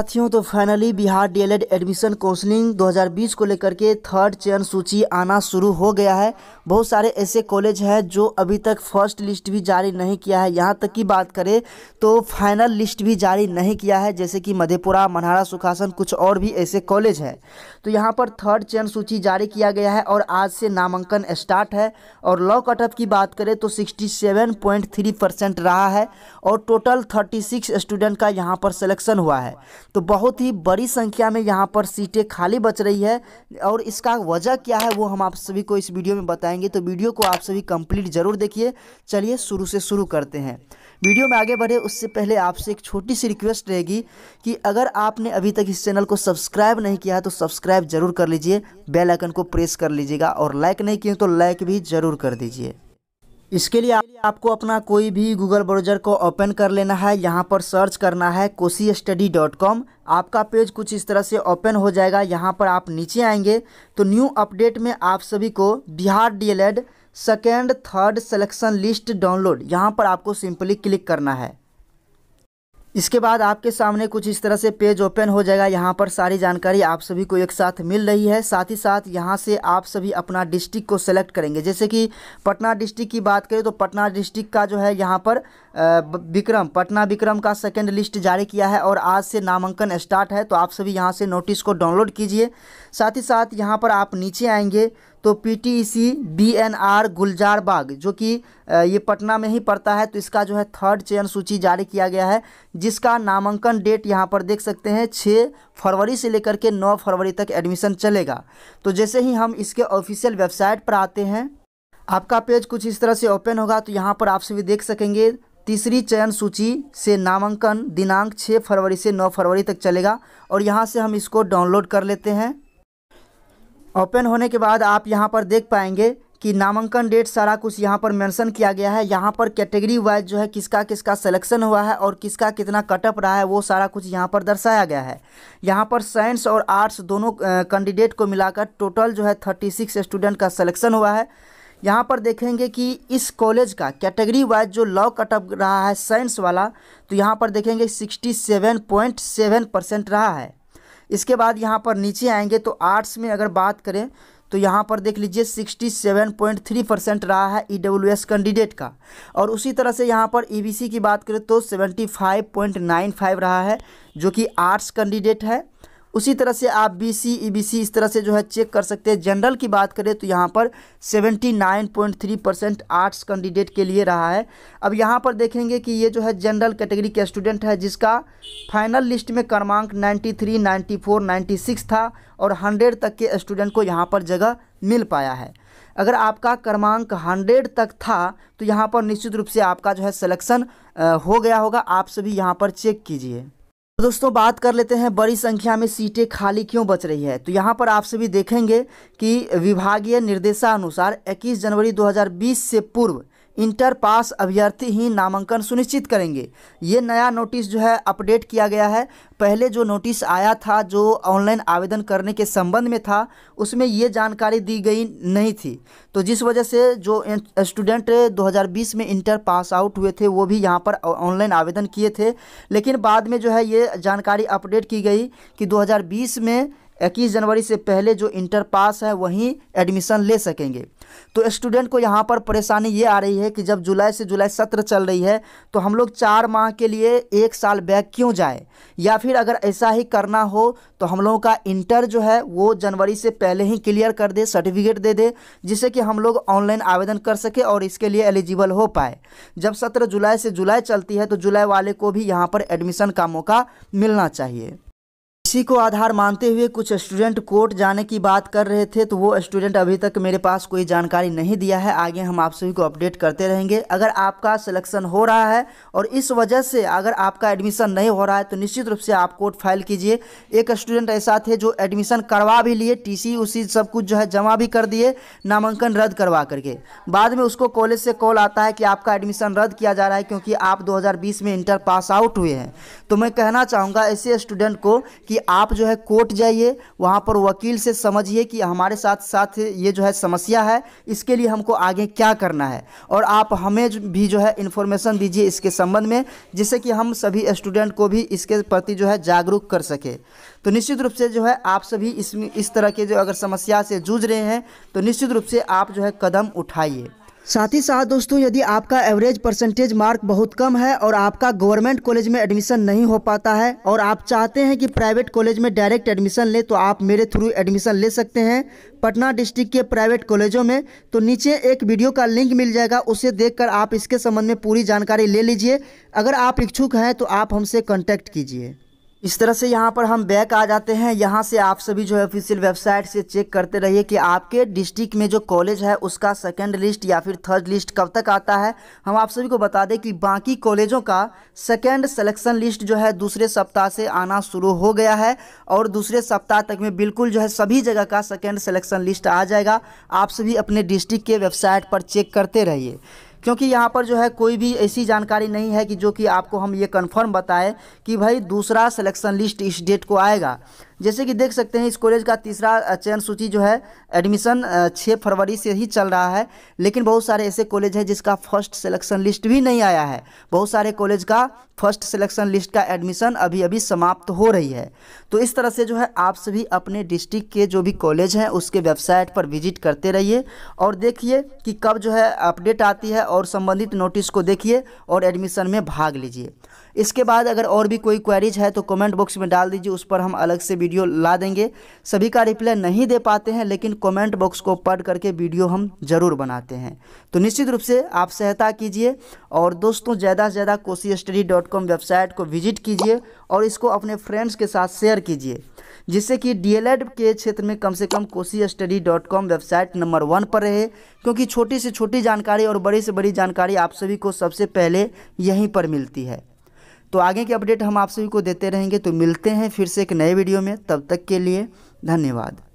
साथियों तो finally Bihar DElEd admission counselling 2020 को लेकर के थर्ड चयन सूची आना शुरू हो गया है बहुत सारे ऐसे कॉलेज हैं जो अभी तक फर्स्ट लिस्ट भी जारी नहीं किया है यहां तक की बात करें तो फाइनल लिस्ट भी जारी नहीं किया है जैसे कि मधेपुरा मनहारा सुखासन कुछ और भी ऐसे कॉलेज हैं तो यहाँ पर थर्ड चयन सूची जारी किया गया है और आज से नामांकन स्टार्ट है और लॉ कटअप की बात करें तो सिक्सटी रहा है और टोटल थर्टी स्टूडेंट का यहाँ पर सिलेक्शन हुआ है तो बहुत ही बड़ी संख्या में यहाँ पर सीटें खाली बच रही है और इसका वजह क्या है वो हम आप सभी को इस वीडियो में बताएंगे तो वीडियो को आप सभी कंप्लीट ज़रूर देखिए चलिए शुरू से शुरू करते हैं वीडियो में आगे बढ़े उससे पहले आपसे एक छोटी सी रिक्वेस्ट रहेगी कि अगर आपने अभी तक इस चैनल को सब्सक्राइब नहीं किया है तो सब्सक्राइब जरूर कर लीजिए बेल आइकन को प्रेस कर लीजिएगा और लाइक नहीं किए तो लाइक भी ज़रूर कर दीजिए इसके लिए आपको अपना कोई भी गूगल ब्राउज़र को ओपन कर लेना है यहाँ पर सर्च करना है कोसी स्टडी डॉट कॉम आपका पेज कुछ इस तरह से ओपन हो जाएगा यहाँ पर आप नीचे आएंगे तो न्यू अपडेट में आप सभी को Bihar D El Ed second third selection list download यहाँ पर आपको सिंपली क्लिक करना है इसके बाद आपके सामने कुछ इस तरह से पेज ओपन हो जाएगा यहाँ पर सारी जानकारी आप सभी को एक साथ मिल रही है साथ ही साथ यहाँ से आप सभी अपना डिस्ट्रिक्ट को सेलेक्ट करेंगे जैसे कि पटना डिस्ट्रिक्ट की बात करें तो पटना डिस्ट्रिक्ट का जो है यहाँ पर विक्रम पटना विक्रम का सेकंड लिस्ट जारी किया है और आज से नामांकन स्टार्ट है तो आप सभी यहाँ से नोटिस को डाउनलोड कीजिए साथ ही साथ यहाँ पर आप नीचे आएंगे तो पीटीईसी बीएनआर e गुलजारबाग जो कि ये पटना में ही पड़ता है तो इसका जो है थर्ड चयन सूची जारी किया गया है जिसका नामांकन डेट यहाँ पर देख सकते हैं छः फरवरी से लेकर के नौ फरवरी तक एडमिशन चलेगा तो जैसे ही हम इसके ऑफिशियल वेबसाइट पर आते हैं आपका पेज कुछ इस तरह से ओपन होगा तो यहाँ पर आप सभी देख सकेंगे तीसरी चयन सूची से नामांकन दिनांक 6 फरवरी से 9 फरवरी तक चलेगा और यहाँ से हम इसको डाउनलोड कर लेते हैं ओपन होने के बाद आप यहाँ पर देख पाएंगे कि नामांकन डेट सारा कुछ यहाँ पर मेंशन किया गया है यहाँ पर कैटेगरी वाइज जो है किसका किसका सिलेक्शन हुआ है और किसका कितना कटअप रहा है वो सारा कुछ यहाँ पर दर्शाया गया है यहाँ पर साइंस और आर्ट्स दोनों कैंडिडेट को मिलाकर टोटल जो है थर्टी सिक्स स्टूडेंट का सलेक्शन हुआ है यहाँ पर देखेंगे कि इस कॉलेज का कैटेगरी वाइज जो लॉ कटअप रहा है साइंस वाला तो यहाँ पर देखेंगे sixty seven point seven percent रहा है इसके बाद यहाँ पर नीचे आएंगे तो आर्ट्स में अगर बात करें तो यहाँ पर देख लीजिए 67.3 परसेंट रहा है ई डब्ल्यू एस कैंडिडेट का और उसी तरह से यहाँ पर ई बी सी की बात करें तो 75.95 रहा है जो कि आर्ट्स कैंडिडेट है उसी तरह से आप B C E B C इस तरह से जो है चेक कर सकते हैं जनरल की बात करें तो यहाँ पर 79.3 परसेंट आर्ट्स कैंडिडेट के लिए रहा है अब यहाँ पर देखेंगे कि ये जो है जनरल कैटेगरी के स्टूडेंट है जिसका फाइनल लिस्ट में क्रमांक 93, 94, 96 था और 100 तक के स्टूडेंट को यहाँ पर जगह मिल पाया है अगर आपका क्रमांक हंड्रेड तक था तो यहाँ पर निश्चित रूप से आपका जो है सलेक्शन हो गया होगा आप सभी यहाँ पर चेक कीजिए तो दोस्तों बात कर लेते हैं बड़ी संख्या में सीटें खाली क्यों बच रही है तो यहाँ पर आप सभी देखेंगे कि विभागीय निर्देशानुसार 21 जनवरी 2020 से पूर्व इंटर पास अभ्यर्थी ही नामांकन सुनिश्चित करेंगे ये नया नोटिस जो है अपडेट किया गया है पहले जो नोटिस आया था जो ऑनलाइन आवेदन करने के संबंध में था उसमें ये जानकारी दी गई नहीं थी तो जिस वजह से जो स्टूडेंट 2020 में इंटर पास आउट हुए थे वो भी यहाँ पर ऑनलाइन आवेदन किए थे लेकिन बाद में जो है ये जानकारी अपडेट की गई कि दो में इक्कीस जनवरी से पहले जो इंटर पास है वहीं एडमिशन ले सकेंगे तो स्टूडेंट को यहाँ पर परेशानी ये आ रही है कि जब जुलाई से जुलाई सत्र चल रही है तो हम लोग चार माह के लिए एक साल बैक क्यों जाए या फिर अगर ऐसा ही करना हो तो हम लोगों का इंटर जो है वो जनवरी से पहले ही क्लियर कर दे सर्टिफिकेट दे दे जिससे कि हम लोग ऑनलाइन आवेदन कर सके और इसके लिए एलिजिबल हो पाए जब सत्र जुलाई से जुलाई चलती है तो जुलाई वाले को भी यहाँ पर एडमिशन का मौका मिलना चाहिए इसी को आधार मानते हुए कुछ स्टूडेंट कोर्ट जाने की बात कर रहे थे तो वो स्टूडेंट अभी तक मेरे पास कोई जानकारी नहीं दिया है आगे हम आप सभी को अपडेट करते रहेंगे अगर आपका सिलेक्शन हो रहा है और इस वजह से अगर आपका एडमिशन नहीं हो रहा है तो निश्चित रूप से आप कोर्ट फाइल कीजिए एक स्टूडेंट ऐसा थे जो एडमिशन करवा भी लिए टी सी उसी सब कुछ जो है जमा भी कर दिए नामांकन रद्द करवा करके बाद में उसको कॉलेज से कॉल आता है कि आपका एडमिशन रद्द किया जा रहा है क्योंकि आप दो में इंटर पास आउट हुए हैं तो मैं कहना चाहूँगा ऐसे स्टूडेंट को कि आप जो है कोर्ट जाइए वहाँ पर वकील से समझिए कि हमारे साथ साथ ये जो है समस्या है इसके लिए हमको आगे क्या करना है और आप हमें भी जो है इन्फॉर्मेशन दीजिए इसके संबंध में जिससे कि हम सभी स्टूडेंट को भी इसके प्रति जो है जागरूक कर सके तो निश्चित रूप से जो है आप सभी इसमें इस तरह के जो अगर समस्या से जूझ रहे हैं तो निश्चित रूप से आप जो है कदम उठाइए साथ ही साथ दोस्तों यदि आपका एवरेज परसेंटेज मार्क बहुत कम है और आपका गवर्नमेंट कॉलेज में एडमिशन नहीं हो पाता है और आप चाहते हैं कि प्राइवेट कॉलेज में डायरेक्ट एडमिशन लें तो आप मेरे थ्रू एडमिशन ले सकते हैं पटना डिस्ट्रिक्ट के प्राइवेट कॉलेजों में तो नीचे एक वीडियो का लिंक मिल जाएगा उसे देख आप इसके संबंध में पूरी जानकारी ले लीजिए अगर आप इच्छुक हैं तो आप हमसे कॉन्टैक्ट कीजिए इस तरह से यहाँ पर हम बैक आ जाते हैं यहाँ से आप सभी जो है ऑफिशियल वेबसाइट से चेक करते रहिए कि आपके डिस्ट्रिक्ट में जो कॉलेज है उसका सेकंड लिस्ट या फिर थर्ड लिस्ट कब तक आता है हम आप सभी को बता दें कि बाकी कॉलेजों का सेकंड सिलेक्शन लिस्ट जो है दूसरे सप्ताह से आना शुरू हो गया है और दूसरे सप्ताह तक में बिल्कुल जो है सभी जगह का सेकेंड सेलेक्शन लिस्ट आ जाएगा आप सभी अपने डिस्ट्रिक्ट के वेबसाइट पर चेक करते रहिए क्योंकि यहाँ पर जो है कोई भी ऐसी जानकारी नहीं है कि जो कि आपको हम ये कन्फर्म बताएं कि भाई दूसरा सिलेक्शन लिस्ट इस डेट को आएगा जैसे कि देख सकते हैं इस कॉलेज का तीसरा चयन सूची जो है एडमिशन छः फरवरी से ही चल रहा है लेकिन बहुत सारे ऐसे कॉलेज हैं जिसका फर्स्ट सिलेक्शन लिस्ट भी नहीं आया है बहुत सारे कॉलेज का फर्स्ट सिलेक्शन लिस्ट का एडमिशन अभी अभी समाप्त हो रही है तो इस तरह से जो है आप सभी अपने डिस्ट्रिक्ट के जो भी कॉलेज हैं उसके वेबसाइट पर विजिट करते रहिए और देखिए कि कब जो है अपडेट आती है और संबंधित नोटिस को देखिए और एडमिशन में भाग लीजिए इसके बाद अगर और भी कोई क्वेरीज है तो कमेंट बॉक्स में डाल दीजिए उस पर हम अलग से वीडियो ला देंगे सभी का रिप्लाई नहीं दे पाते हैं लेकिन कमेंट बॉक्स को पढ़ करके वीडियो हम ज़रूर बनाते हैं तो निश्चित रूप से आप सहायता कीजिए और दोस्तों ज़्यादा से ज़्यादा Kosi study dot com website को विजिट कीजिए और इसको अपने फ्रेंड्स के साथ शेयर कीजिए जिससे कि एड e के क्षेत्र में कम से कम Kosi study dot com website number one पर रहे क्योंकि छोटी से छोटी जानकारी और बड़ी से बड़ी जानकारी आप सभी को सबसे पहले यहीं पर मिलती है तो आगे की अपडेट हम आप सभी को देते रहेंगे तो मिलते हैं फिर से एक नए वीडियो में तब तक के लिए धन्यवाद